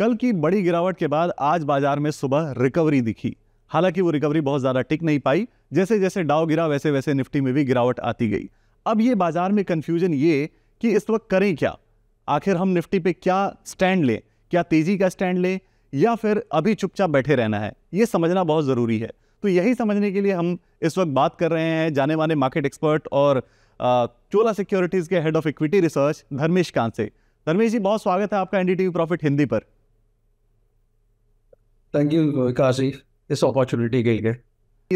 कल की बड़ी गिरावट के बाद आज बाजार में सुबह रिकवरी दिखी हालांकि वो रिकवरी बहुत ज़्यादा टिक नहीं पाई जैसे जैसे डाव गिरा वैसे वैसे निफ्टी में भी गिरावट आती गई अब ये बाजार में कन्फ्यूजन ये कि इस वक्त करें क्या आखिर हम निफ्टी पे क्या स्टैंड लें क्या तेज़ी का स्टैंड लें या फिर अभी चुपचाप बैठे रहना है ये समझना बहुत ज़रूरी है तो यही समझने के लिए हम इस वक्त बात कर रहे हैं जाने माने मार्केट एक्सपर्ट और चोला सिक्योरिटीज़ के head of equity research Dharmesh Kant से धर्मेश जी बहुत स्वागत है आपका एन प्रॉफिट हिंदी पर थैंक यू जी इस अपॉर्चुनिटी के लिए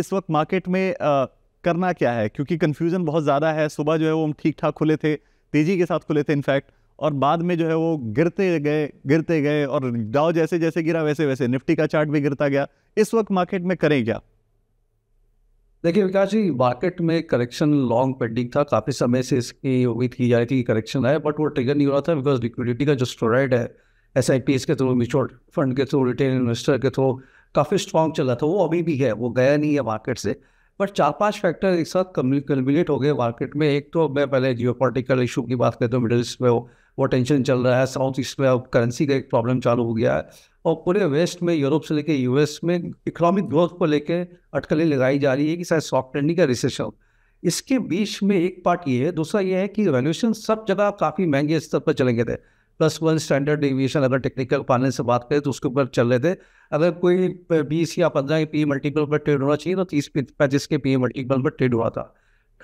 इस वक्त मार्केट में आ, करना क्या है क्योंकि कन्फ्यूज़न बहुत ज़्यादा है सुबह जो है वो हम ठीक ठाक खुले थे तेज़ी के साथ खुले थे इनफैक्ट और बाद में जो है वो गिरते गए गिरते गए और डाव जैसे जैसे गिरा वैसे वैसे निफ्टी का चार्ट भी गिरता गया इस वक्त मार्केट में करें क्या देखिए विकास जी मार्केट में करेक्शन लॉन्ग पेंडिंग था काफ़ी समय से इसकी उम्मीद की जा रही थी करेक्शन है बट वो ट्रिगर नहीं हो रहा था बिकॉज लिक्विडिटी का जो स्टोराइड है एस आई पी एस के थ्रू म्यूचुअल फंड के थ्रू रिटेल इन्वेस्टर के थ्रू काफ़ी स्ट्रॉन्ग चला था वो अभी भी है वो गया नहीं है मार्केट से बट चार पांच फैक्टर एक साथ कम्बिनेट हो गए मार्केट में एक तो मैं पहले जियो पोलिटिकल इशू की बात करता हूँ मिडल ईस्ट में वो वो टेंशन चल रहा है साउथ ईस्ट में अब करेंसी का एक प्रॉब्लम चालू हो गया है और पूरे वेस्ट में यूरोप से लेकर यूएस में इकोनॉमिक ग्रोथ को लेकर अटकलें लगाई जा रही है कि शायद सॉफ्ट लैंडिंग का रिसेशन इसके बीच में एक पार्ट ये है दूसरा ये है कि वैल्यूशन सब जगह काफ़ी महंगे स्तर पर चलेंगे थे प्लस वन स्टैंडर्ड डेविएशन अगर टेक्निकल पाने से बात करें तो उसके ऊपर चल रहे थे अगर कोई बीस या पंद्रह के पी मल्टीपल पर ट्रेड होना चाहिए तो तीस पैंतीस के पी मल्टीपल पर ट्रेड हुआ था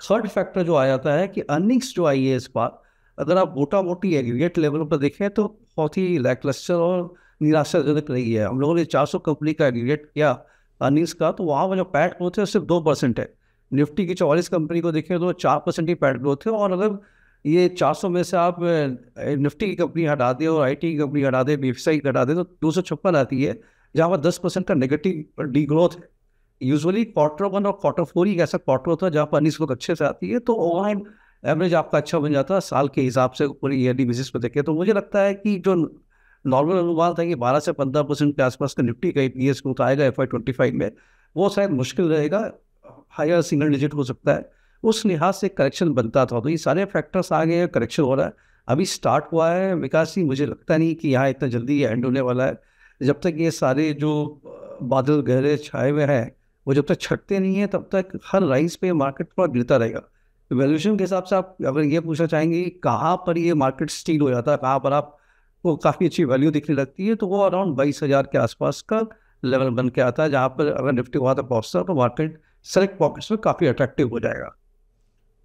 थर्ड फैक्टर जो आ जाता है कि अर्निंग्स जो आई है इस बार अगर आप मोटा मोटी एग्रीगेट लेवल पर देखें तो बहुत ही लैकलस्टर और निराशाजनक रही है हम लोगों ने चार सौ कंपनी का एग्रीगेट किया अर्निंग्स का तो वहाँ पर जो पैट ग्रोथ है सिर्फ दो परसेंट है निफ्टी की चौवालीस कंपनी को देखें तो चार परसेंट ही पैट ग्रोथ है और अगर ये 400 में से आप निफ्टी की कंपनी हटा दें और आईटी की कंपनी हटा दें बी सी हटा दें तो दो सौ छप्पन आती है जहाँ पर दस परसेंट का नेगेटिव डी ग्रोथ है यूजली क्वार्टर वन और क्वार्टर फोर ही ऐसा क्वार्टर होता है जहाँ पर अर्निंग्स लोग अच्छे से आती है तो ओवरऑल एवरेज आपका अच्छा बन जाता है साल के हिसाब से पूरी ईयरली बेसिस पर देखें तो मुझे लगता है कि जो नॉर्मल अनुमान था कि बारह से पंद्रह परसेंट के आसपास का निफ्टी का ई एस ग्रोथ आएगा एफ आई ट्वेंटी फाइव में वो शायद मुश्किल रहेगा हायर सिंगल डिजिट हो सकता है उस लिहाज से करेक्शन बनता था तो ये सारे फैक्टर्स आ गए हैं करेक्शन हो रहा है अभी स्टार्ट हुआ है विकास ही मुझे लगता नहीं कि यहाँ इतना जल्दी ये एंड होने वाला है जब तक ये सारे जो बादल गहरे छाए हुए हैं वो जब तक छटते नहीं हैं तब तक हर राइस पे मार्केट थोड़ा गिरता रहेगा वैल्यूशन तो के हिसाब से आप अगर ये पूछना चाहेंगे कहाँ पर ये मार्केट स्टील हो जाता है कहाँ पर आप वो काफ़ी अच्छी वैल्यू दिखने लगती है तो वो अराउंड बाईस हज़ार के आसपास का लेवल बन के आता है जहाँ पर अगर निफ्टी हुआ था पॉक्सर तो मार्केट सेलेक्ट पॉकेट्स में काफ़ी अट्रैक्टिव हो जाएगा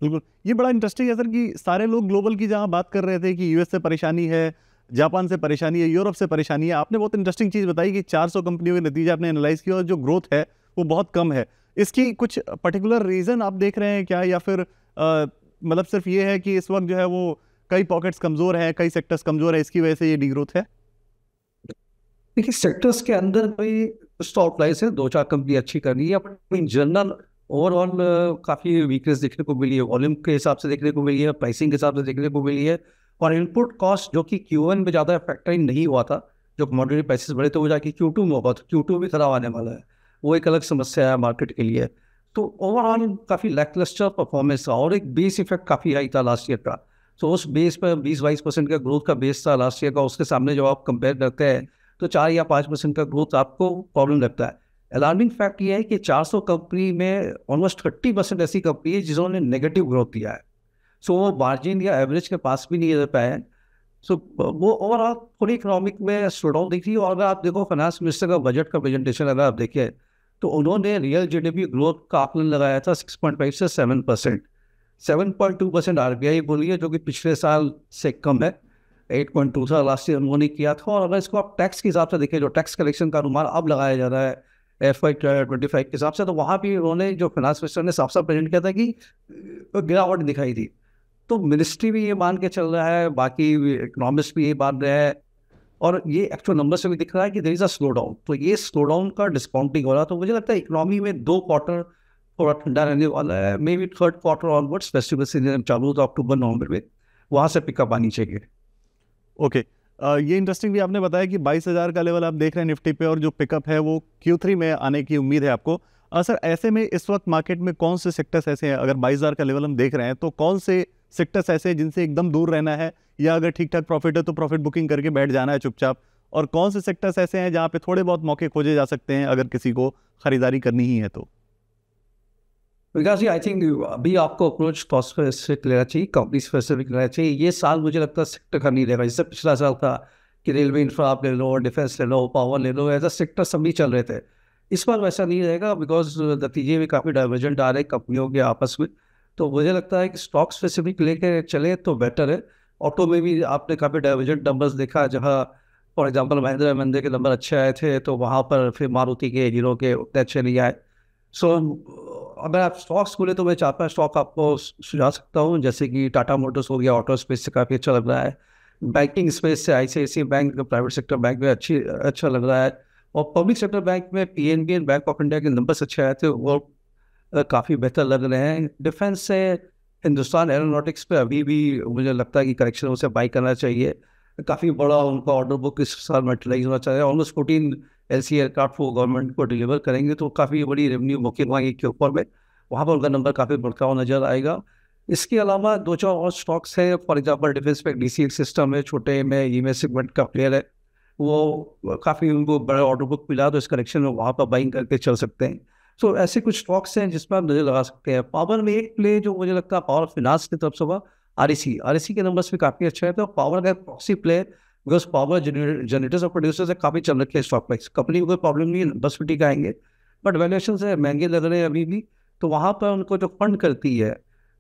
बिल्कुल ये बड़ा इंटरेस्टिंग है सर कि सारे लोग ग्लोबल की जहाँ बात कर रहे थे कि यूएस से परेशानी है जापान से परेशानी है यूरोप से परेशानी है आपने बहुत इंटरेस्टिंग चीज़ बताई कि 400 कंपनियों के नतीजे आपने एनालाइज किया और जो ग्रोथ है वो बहुत कम है इसकी कुछ पर्टिकुलर रीज़न आप देख रहे हैं क्या या फिर मतलब सिर्फ ये है कि इस वक्त जो है वो कई पॉकेट्स कमज़ोर हैं कई सेक्टर्स कमज़ोर है इसकी वजह से ये डीग्रोथ है देखिए सेक्टर्स के अंदर भी स्टॉक प्राइस है दो चार कंपनी अच्छी कर रही है इन जनरल ओवरऑल काफ़ी वीकनेस देखने को मिली है वॉल्यूम के हिसाब से देखने को मिली है प्राइसिंग के हिसाब से देखने को मिली है और इनपुट कॉस्ट जो कि क्यू में ज़्यादा फैक्टरिंग नहीं हुआ था जो कमोडिटी प्राइसेस बढ़े थे तो वो जाके क्यू टू में होगा तो क्यू टू भी खराब आने वाला है वो एक अलग समस्या है मार्केट के लिए तो ओवरऑल काफ़ी लैकलस्टर परफॉर्मेंस था और एक बेस इफेक्ट काफ़ी हाई था लास्ट ईयर का तो उस बेस पर बीस बाईस परसेंट का ग्रोथ का बेस था लास्ट ईयर का उसके सामने जब आप कंपेयर करते हैं तो चार या पाँच परसेंट का ग्रोथ आपको प्रॉब्लम लगता है अलार्मिंग फैक्ट ये है कि 400 कंपनी में ऑलमोस्ट थर्टी परसेंट ऐसी कंपनी है जिन्होंने नेगेटिव ग्रोथ दिया है सो so, वो मार्जिन या एवरेज के पास भी नहीं रह पाए हैं सो so, वो ओवरऑल थोड़ी इकोनॉमिक में स्लोडाउन दिख रही है और अगर आप देखो फाइनेंस मिनिस्टर का बजट का प्रेजेंटेशन अगर आप देखें तो उन्होंने रियल जीडीपी ग्रोथ का आकलन लगाया था सिक्स पॉइंट फाइव से seven percent seven point two percent R B I बोली है जो कि पिछले साल से कम है एट पॉइंट टू था लास्ट ईयर उन्होंने किया था और अगर इसको आप टैक्स के हिसाब से देखें जो टैक्स कलेक्शन का अनुमान अब लगाया जा रहा है एफ वाई ट्वेंटी फाइव के हिसाब से तो वहाँ भी उन्होंने जो फिनांस मिनिस्टर ने साफ साफ प्रेजेंट किया था कि गिरावट दिखाई थी तो मिनिस्ट्री भी ये मान के चल रहा है बाकी इकोनॉमिस्ट भी ये मान रहे हैं और ये एक्चुअल नंबर से भी दिख रहा है कि there is a slowdown तो ये स्लो डाउन का डिस्काउंटिंग हो रहा है तो मुझे लगता है इकोनॉमी में दो क्वार्टर थोड़ा ठंडा रहने वाला है maybe third quarter onwards festival season चालू होता अक्टूबर नवंबर में वहाँ से पिकअप आनी चाहिए ओके okay. ये इंटरेस्टिंग भी आपने बताया कि बाईस हज़ार का लेवल आप देख रहे हैं निफ्टी पे और जो पिकअप है वो थ्री में आने की उम्मीद है आपको सर ऐसे में इस वक्त मार्केट में कौन से सेक्टर्स ऐसे हैं अगर बाईस हज़ार का लेवल हम देख रहे हैं तो कौन से सेक्टर्स ऐसे हैं जिनसे एकदम दूर रहना है या अगर ठीक ठाक प्रॉफिट है तो प्रॉफिट बुकिंग करके बैठ जाना है चुपचाप और कौन से सेक्टर्स ऐसे हैं जहाँ पे थोड़े बहुत मौके खोजे जा सकते हैं अगर किसी को खरीदारी करनी ही है तो विकास जी आई थिंक अभी आपको अप्रोच कॉस्ट स्पेसिफिक लेना चाहिए कंपनी स्पेसिफिक लेना चाहिए ये साल मुझे लगता है सेक्टर का नहीं रहेगा जैसे पिछला साल था कि रेलवे इंफ्रा आप ले लो डिफेंस ले लो पावर ले लो एज अ सेक्टर सभी चल रहे थे इस बार वैसा नहीं रहेगा बिकॉज नतीजे भी काफ़ी डाइवर्जेंट आ रहे हैं कंपनियों के आपस में तो मुझे लगता है कि स्टॉक स्पेसिफिक लेके चले तो बेटर है ऑटो में भी आपने काफ़ी डाइवर्जेंट नंबर्स देखा जहाँ फॉर एग्जाम्पल महिंद्रा महिंद्रे के नंबर अच्छे आए थे तो वहाँ पर फिर मारुति के हीरो के उतने अच्छे नहीं आए सो अगर आप स्टॉक्स बोले तो मैं चार पाँच स्टॉक आपको सुझा सकता हूँ जैसे कि टाटा मोटर्स हो गया ऑटो स्पेस से काफ़ी अच्छा लग रहा है बैंकिंग स्पेस से सी बैंक प्राइवेट सेक्टर बैंक में अच्छी अच्छा लग रहा है और पब्लिक सेक्टर बैंक में P N B and bank of India के नंबर्स अच्छे आए थे वो काफ़ी बेहतर लग रहे हैं डिफेंस से हिंदुस्तान एरोनॉटिक्स पे अभी भी मुझे लगता है कि करेक्शन उसे बाई करना चाहिए काफ़ी बड़ा उनका ऑर्डर बुक इस साल मेटलाइज होना चाहिए almost fourteen L C aircraft को गवर्नमेंट को डिलीवर करेंगे तो काफ़ी बड़ी रेवेन्यू बुकिंग होगी के ऊपर में वहाँ पर उनका नंबर काफ़ी बढ़ता हुआ नजर आएगा इसके अलावा दो चार और स्टॉक्स हैं फॉर एग्जाम्पल डिफेंस पे डी सी सिस्टम है छोटे में ई एम सेगमेंट का प्लेयर है वो काफ़ी उनको बड़ा ऑर्डर बुक मिला तो इस कलेक्शन में वहाँ पर बाइंग करके चल सकते हैं सो so, ऐसे कुछ स्टॉक्स हैं जिसमें आप नज़र लगा सकते हैं पावर में एक प्ले जो मुझे लगता है पावर फिनांस की तरफ से हुआ R E C R E सी के नंबर्स भी काफ़ी अच्छा रहता तो पावर का proxy player because power generators और प्रोड्यूसर्स काफ़ी चल रखे हैं स्टॉक प्राइस कंपनी को कोई प्रॉब्लम नहीं है दस फिटी का आएंगे बट वैल्यूएशन से महंगे लग रहे हैं अभी भी तो वहाँ पर उनको जो फंड करती है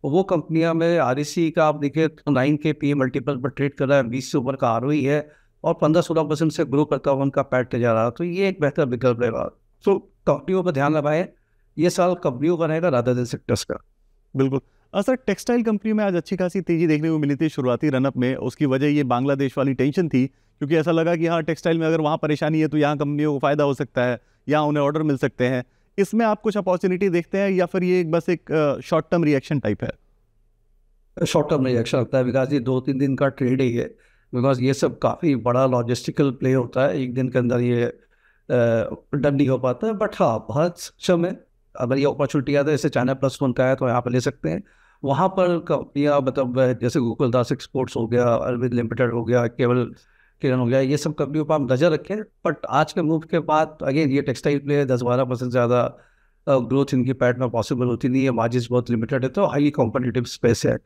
वो कंपनियाँ में आर e का आप देखिए तो नाइन के पी मल्टीपल पर ट्रेड कर रहा है बीस से ऊपर का आर e है और पंद्रह सोलह परसेंट से ग्रो करता हुआ उनका पैट जा रहा है तो ये एक बेहतर विकल्प रहेगा सो कंपनियों पर ध्यान लगाएं ये साल कंपनियों का रहेगा राधा दिन सेक्टर्स का बिल्कुल सर टेक्सटाइल कंपनी में आज अच्छी खासी तेजी देखने को मिली थी शुरुआती रनअप में उसकी वजह ये बांग्लादेश वाली टेंशन थी क्योंकि ऐसा लगा कि हाँ टेक्सटाइल में अगर वहाँ परेशानी है तो यहाँ कंपनियों को फ़ायदा हो सकता है यहाँ उन्हें ऑर्डर मिल सकते हैं इसमें आप कुछ अपॉर्चुनिटी देखते हैं या फिर ये बस एक शॉर्ट टर्म रिएक्शन टाइप है शॉर्ट टर्म रिएक्शन होता है बिकॉज ये दो तीन दिन का ट्रेड ही है बिकॉज ये सब काफ़ी बड़ा लॉजिस्टिकल प्ले होता है एक दिन के अंदर ये डंडी नहीं हो पाता है बट हाँ बहुत समय अगर ये अपॉर्चुनिटी आता है जैसे चाइना प्लस वन का है तो यहाँ पर ले सकते हैं वहाँ पर कंपनियाँ मतलब जैसे गूगल दास एक्सपोर्ट्स हो गया अरविंद लिमिटेड हो गया केवल किरण हो गया ये सब कंपनियों पर आप नज़र रखें बट आज के मूव के बाद अगेन ये टेक्सटाइल प्ले दस बारह परसेंट ज़्यादा ग्रोथ इनकी पैट में पॉसिबल होती नहीं है मार्जिन बहुत लिमिटेड है तो हाई कॉम्पिटेटिव स्पेस है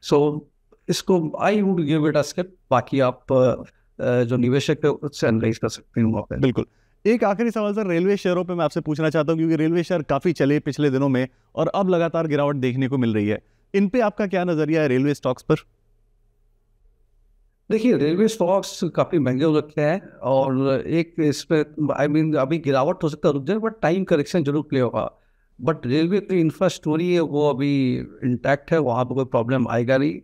सो so, इसको I would give it a बाकी आप जो निवेशक है उससे एनालाइज कर सकते हैं वहाँ पर बिल्कुल एक आखिरी सवाल सर रेलवे शेयरों पे मैं आपसे पूछना चाहता हूँ क्योंकि रेलवे शेयर काफ़ी चले पिछले दिनों में और अब लगातार गिरावट देखने को मिल रही है इन पे आपका क्या नज़रिया है रेलवे स्टॉक्स पर देखिए रेलवे स्टॉक्स काफ़ी महंगे हो रखे हैं और एक इसमें आई मीन अभी गिरावट हो सकता है रुक जाए बट टाइम करेक्शन जरूर प्ले होगा बट रेलवे की इंफ्रास्ट्रक्चर है वो अभी इंटैक्ट है वहाँ पर कोई प्रॉब्लम आएगा नहीं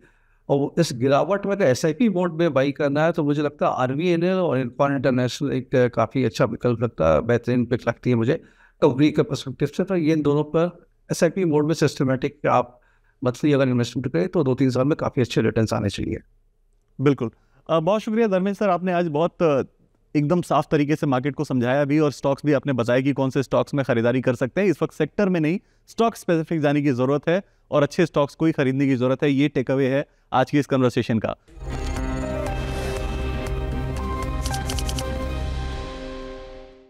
और इस गिरावट में अगर एस आई पी मोड में बाई करना है तो मुझे लगता है आर वी एन एल और इरफान इंटरनेशनल एक काफ़ी अच्छा विकल्प लगता है बेहतरीन पिक लगती है मुझे कवरी तो के परस्पेक्टिव से तो ये दोनों पर एस आई पी मोड में सिस्टमेटिक आप मछली अगर इन्वेस्टमेंट करें तो दो तीन साल में काफ़ी अच्छे रिटर्न आने चाहिए बिल्कुल बहुत शुक्रिया धर्मेश सर आपने आज बहुत एकदम साफ तरीके से मार्केट को समझाया भी और स्टॉक्स भी आपने बताया कि कौन से स्टॉक्स में खरीदारी कर सकते हैं इस वक्त सेक्टर में नहीं स्टॉक स्पेसिफिक जाने की ज़रूरत है और अच्छे स्टॉक्स को ही खरीदने की ज़रूरत है ये टेक अवे है आज की इस कन्वर्सेशन का